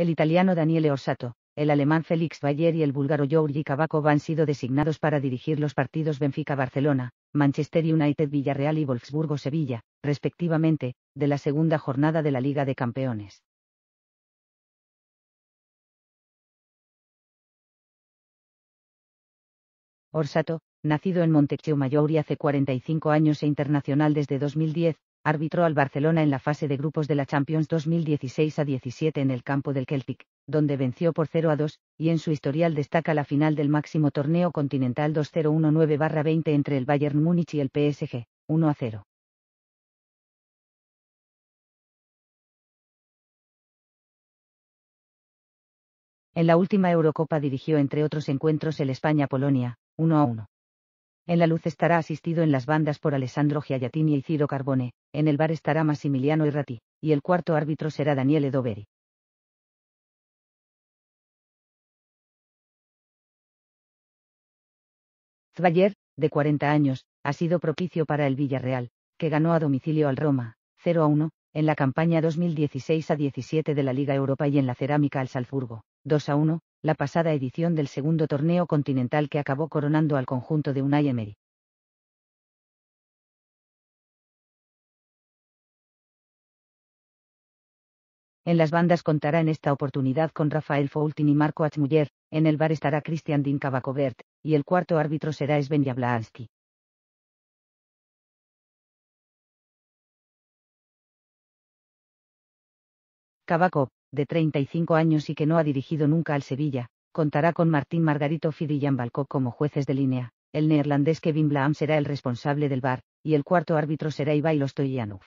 El italiano Daniele Orsato, el alemán Felix Bayer y el búlgaro Georgi Kabakov han sido designados para dirigir los partidos Benfica-Barcelona, Manchester United-Villarreal y Wolfsburgo-Sevilla, respectivamente, de la segunda jornada de la Liga de Campeones. Orsato, nacido en Montecchio Maggiore hace 45 años e internacional desde 2010, arbitró al Barcelona en la fase de grupos de la Champions 2016 a 17 en el campo del Celtic, donde venció por 0 a 2, y en su historial destaca la final del máximo torneo continental 2019-20 entre el Bayern Múnich y el PSG, 1 a 0. En la última Eurocopa dirigió entre otros encuentros el España-Polonia, 1 a 1. En la luz estará asistido en las bandas por Alessandro Giallatini y Ciro Carbone, en el bar estará Massimiliano Irrati, y el cuarto árbitro será Daniele Doveri. Zvayer, de 40 años, ha sido propicio para el Villarreal, que ganó a domicilio al Roma, 0 a 1, en la campaña 2016 a 17 de la Liga Europa y en la Cerámica al Salzburgo, 2 a 1, la pasada edición del segundo torneo continental que acabó coronando al conjunto de Unai Emery. En las bandas contará en esta oportunidad con Rafael Foultin y Marco Achmuller, en el bar estará Christian Din y el cuarto árbitro será Sven Jablansky de 35 años y que no ha dirigido nunca al Sevilla, contará con Martín Margarito Fid Balcó como jueces de línea, el neerlandés Kevin Blaam será el responsable del bar, y el cuarto árbitro será Ibai Stoyanov.